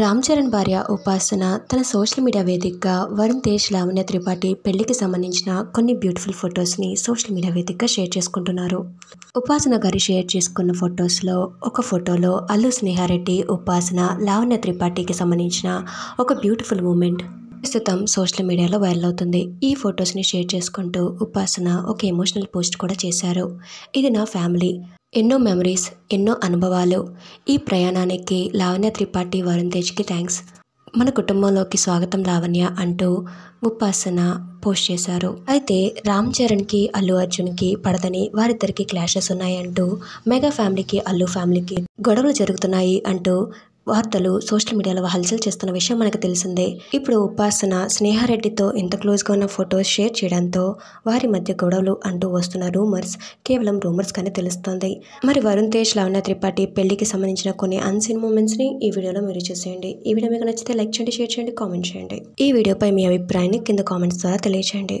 రామ్ చరణ్ భార్య ఉపాసన తన సోషల్ మీడియా వేదికగా వరుణ్ తేజ్ లావణ్య త్రిపాఠి పెళ్లికి సంబంధించిన కొన్ని బ్యూటిఫుల్ ఫొటోస్ని సోషల్ మీడియా వేదికగా షేర్ చేసుకుంటున్నారు ఉపాసన గారు షేర్ చేసుకున్న ఫొటోస్లో ఒక ఫోటోలో అల్లు స్నేహారెడ్డి ఉపాసన లావణ్య త్రిపాఠికి సంబంధించిన ఒక బ్యూటిఫుల్ మూమెంట్ ప్రస్తుతం సోషల్ మీడియాలో వైరల్ అవుతుంది ఈ ఫొటోస్ని షేర్ చేసుకుంటూ ఉపాసన ఒక ఎమోషనల్ పోస్ట్ కూడా చేశారు ఇది నా ఫ్యామిలీ ఎన్నో మెమరీస్ ఎన్నో అనుభవాలు ఈ ప్రయాణానికి లావణ్య త్రిపాఠి వరుణ్ తేజ్కి థ్యాంక్స్ మన కుటుంబంలోకి స్వాగతం లావణ్య అంటూ ఉపాసన పోస్ట్ చేశారు అయితే రామ్ చరణ్కి అల్లు అర్జున్కి పడదని వారిద్దరికి క్లాషెస్ ఉన్నాయంటూ మెగా ఫ్యామిలీకి అల్లు ఫ్యామిలీకి గొడవలు జరుగుతున్నాయి అంటూ వార్తలు సోషల్ మీడియాలో హల్చల్ చేస్తున్న విషయం మనకు తెలిసిందే ఇప్పుడు ఉపాసన స్నేహారెడ్డితో ఇంత క్లోజ్గా ఉన్న ఫొటోస్ షేర్ చేయడంతో వారి మధ్య గొడవలు అంటూ వస్తున్న రూమర్స్ కేవలం రూమర్స్ కానీ తెలుస్తోంది మరి వరుణ్ తేజ్ లవణ త్రిపాఠి పెళ్లికి సంబంధించిన కొన్ని అన్సీన్ మూమెంట్స్ని ఈ వీడియోలో మీరు చూసేయండి ఈ వీడియో మీకు నచ్చితే లైక్ చేయండి షేర్ చేయండి కామెంట్ చేయండి ఈ వీడియోపై మీ అభిప్రాయాన్ని కింద కామెంట్స్ ద్వారా తెలియచేయండి